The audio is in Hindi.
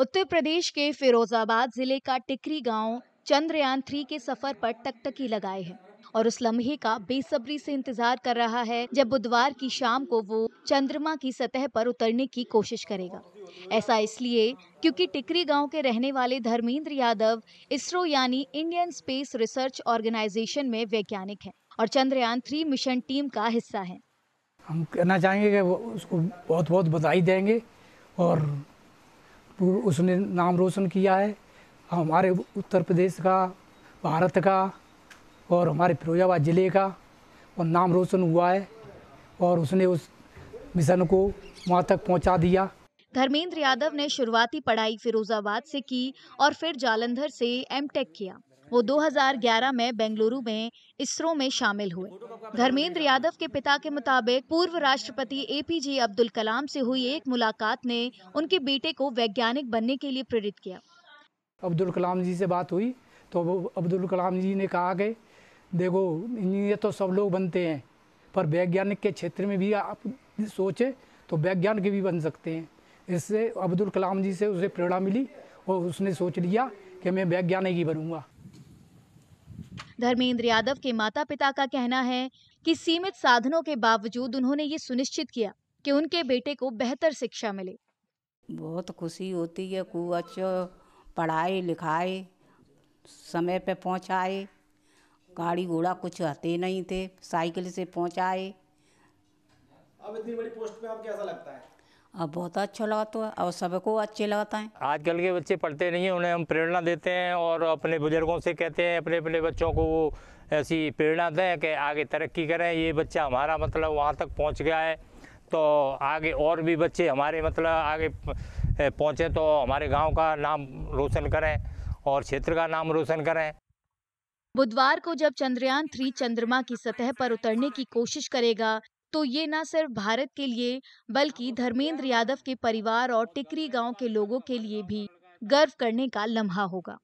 उत्तर प्रदेश के फिरोजाबाद जिले का टिकरी गांव चंद्रयान थ्री के सफर पर टकटकी लगाए है और उस लम्हे का बेसब्री से इंतजार कर रहा है जब बुधवार की शाम को वो चंद्रमा की सतह पर उतरने की कोशिश करेगा ऐसा इसलिए क्योंकि टिकरी गांव के रहने वाले धर्मेंद्र यादव इसरो यानी इंडियन स्पेस रिसर्च ऑर्गेनाइजेशन में वैज्ञानिक हैं और चंद्रयान थ्री मिशन टीम का हिस्सा है हम कहना चाहेंगे कि उसको बहुत बहुत बधाई देंगे और उसने नाम रोशन किया है हमारे उत्तर प्रदेश का भारत का और हमारे फिरोजाबाद ज़िले का और नाम रोशन हुआ है और उसने उस मिशन को वहाँ तक पहुँचा दिया धर्मेंद्र यादव ने शुरुआती पढ़ाई फिरोजाबाद से की और फिर जालंधर से एमटेक किया वो 2011 में बेंगलुरु में इसरो में शामिल हुए धर्मेंद्र यादव के पिता के मुताबिक पूर्व राष्ट्रपति एपीजे अब्दुल कलाम से हुई एक मुलाकात ने उनके बेटे को वैज्ञानिक बनने के लिए प्रेरित किया अब्दुल कलाम जी से बात हुई तो अब्दुल कलाम जी ने कहा कि देखो इंजीनियर तो सब लोग बनते हैं पर वैज्ञानिक के क्षेत्र में भी आप सोचे तो वैज्ञानिक भी बन सकते हैं इससे अब्दुल कलाम जी से उसे प्रेरणा मिली और उसने सोच लिया कि मैं वैज्ञानिक ही बनूंगा धर्मेंद्र यादव के माता पिता का कहना है कि सीमित साधनों के बावजूद उन्होंने ये सुनिश्चित किया कि उनके बेटे को बेहतर शिक्षा मिले बहुत खुशी होती है को अच्छो पढ़ाई लिखाए समय पे पहुँचाए गाड़ी घोड़ा कुछ आते नहीं थे साइकिल से पहुँचाए अब इतनी बड़ी पोस्ट पे आप कैसा लगता है अब बहुत अच्छा लगाता तो है और सबको अच्छे लगाता है आजकल के बच्चे पढ़ते नहीं हैं उन्हें हम प्रेरणा देते हैं और अपने बुजुर्गों से कहते हैं अपने अपने बच्चों को वो ऐसी प्रेरणा दें कि आगे तरक्की करें ये बच्चा हमारा मतलब वहाँ तक पहुँच गया है तो आगे और भी बच्चे हमारे मतलब आगे पहुँचें तो हमारे गाँव का नाम रोशन करें और क्षेत्र का नाम रोशन करें बुधवार को जब चंद्रयान थ्री चंद्रमा की सतह पर उतरने की कोशिश करेगा तो ये न सिर्फ भारत के लिए बल्कि धर्मेंद्र यादव के परिवार और टिकरी गांव के लोगों के लिए भी गर्व करने का लम्हा होगा